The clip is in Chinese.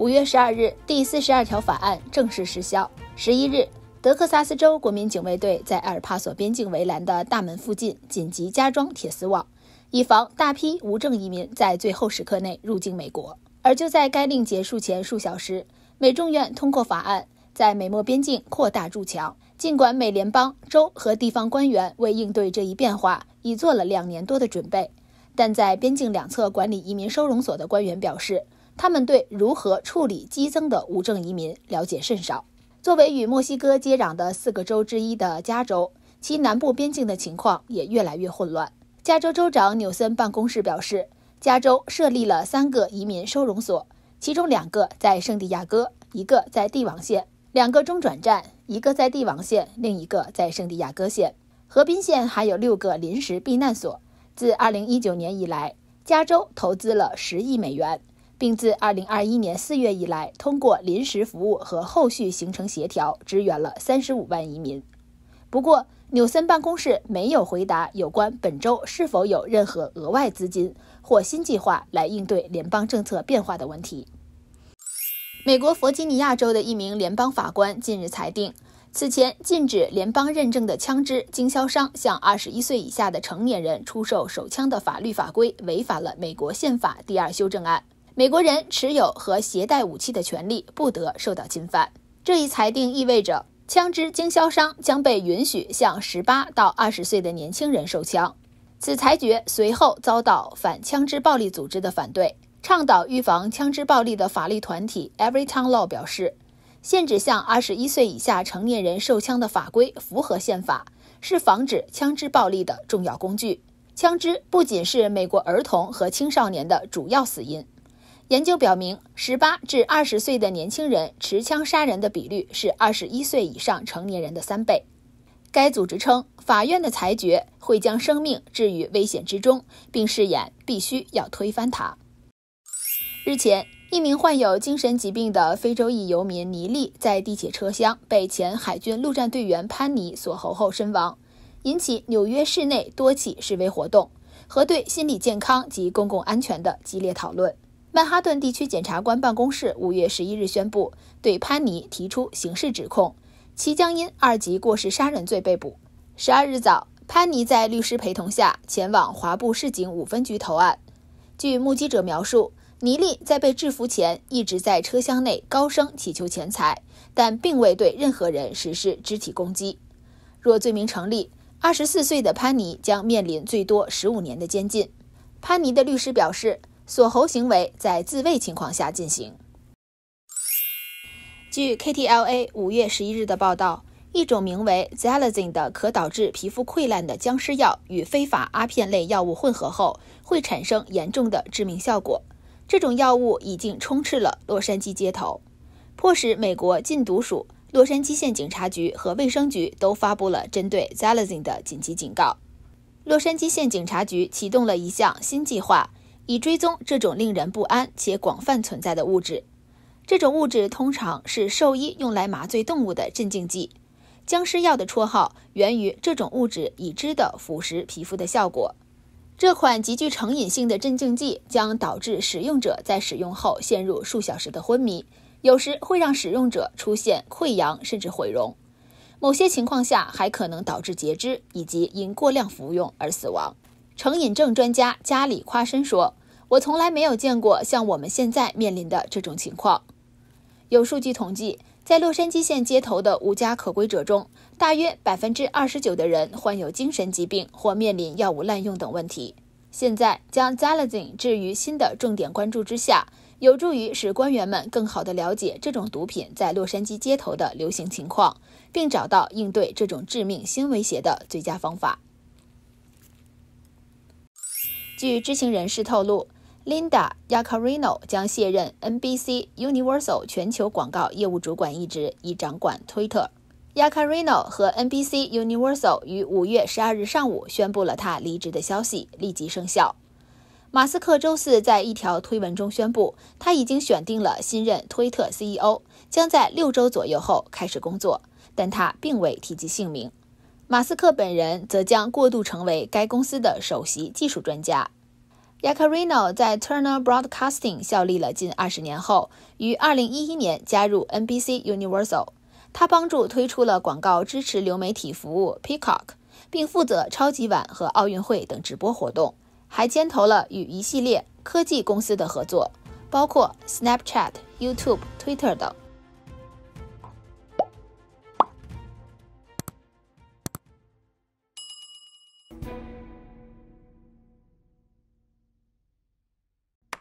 五月十二日，第四十二条法案正式失效。十一日，德克萨斯州国民警卫队在阿尔帕索边境围栏的大门附近紧急加装铁丝网，以防大批无证移民在最后时刻内入境美国。而就在该令结束前数小时，美众院通过法案，在美墨边境扩大筑墙。尽管美联邦、州和地方官员为应对这一变化已做了两年多的准备，但在边境两侧管理移民收容所的官员表示。他们对如何处理激增的无证移民了解甚少。作为与墨西哥接壤的四个州之一的加州，其南部边境的情况也越来越混乱。加州州长纽森办公室表示，加州设立了三个移民收容所，其中两个在圣地亚哥，一个在帝王县；两个中转站，一个在帝王县，另一个在圣地亚哥县。河滨县还有六个临时避难所。自二零一九年以来，加州投资了十亿美元。并自二零二一年四月以来，通过临时服务和后续行程协调，支援了三十五万移民。不过，纽森办公室没有回答有关本周是否有任何额外资金或新计划来应对联邦政策变化的问题。美国弗吉尼亚州的一名联邦法官近日裁定，此前禁止联邦认证的枪支经销商向二十一岁以下的成年人出售手枪的法律法规违反了美国宪法第二修正案。美国人持有和携带武器的权利不得受到侵犯。这一裁定意味着枪支经销商将被允许向十八到二十岁的年轻人售枪。此裁决随后遭到反枪支暴力组织的反对。倡导预防枪支暴力的法律团体 Everytown Law 表示，限制向二十一岁以下成年人售枪的法规符合宪法，是防止枪支暴力的重要工具。枪支不仅是美国儿童和青少年的主要死因。研究表明，十八至二十岁的年轻人持枪杀人的比率是二十一岁以上成年人的三倍。该组织称，法院的裁决会将生命置于危险之中，并誓言必须要推翻它。日前，一名患有精神疾病的非洲裔游民尼利在地铁车厢被前海军陆战队员潘尼所喉后身亡，引起纽约市内多起示威活动和对心理健康及公共安全的激烈讨论。曼哈顿地区检察官办公室五月十一日宣布对潘尼提出刑事指控，其将因二级过失杀人罪被捕。十二日早，潘尼在律师陪同下前往华埠市警五分局投案。据目击者描述，尼利在被制服前一直在车厢内高声乞求钱财，但并未对任何人实施肢体攻击。若罪名成立，二十四岁的潘尼将面临最多十五年的监禁。潘尼的律师表示。锁喉行为在自卫情况下进行。据 KTLA 五月十一日的报道，一种名为 z a l e z i n 的可导致皮肤溃烂的僵尸药与非法阿片类药物混合后会产生严重的致命效果。这种药物已经充斥了洛杉矶街头，迫使美国禁毒署、洛杉矶县警察局和卫生局都发布了针对 z a l e z i n 的紧急警告。洛杉矶县警察局启动了一项新计划。以追踪这种令人不安且广泛存在的物质，这种物质通常是兽医用来麻醉动物的镇静剂。僵尸药的绰号源于这种物质已知的腐蚀皮肤的效果。这款极具成瘾性的镇静剂将导致使用者在使用后陷入数小时的昏迷，有时会让使用者出现溃疡甚至毁容，某些情况下还可能导致截肢以及因过量服用而死亡。成瘾症专家加里夸申说。我从来没有见过像我们现在面临的这种情况。有数据统计，在洛杉矶县街头的无家可归者中，大约百分之二十九的人患有精神疾病或面临药物滥用等问题。现在将 z a l a z i n e 于新的重点关注之下，有助于使官员们更好地了解这种毒品在洛杉矶街头的流行情况，并找到应对这种致命新威胁的最佳方法。据知情人士透露。Linda Yakarino 将卸任 NBC Universal 全球广告业务主管一职，以掌管推特。Yakarino 和 NBC Universal 于五月十二日上午宣布了他离职的消息，立即生效。马斯克周四在一条推文中宣布，他已经选定了新任推特 CEO，将在六周左右后开始工作，但他并未提及姓名。马斯克本人则将过渡成为该公司的首席技术专家。y a k a r i n o 在 Turner Broadcasting 效力了近二十年后，于2011年加入 NBC Universal。他帮助推出了广告支持流媒体服务 Peacock，并负责超级碗和奥运会等直播活动，还牵头了与一系列科技公司的合作，包括 Snapchat、YouTube、Twitter 等。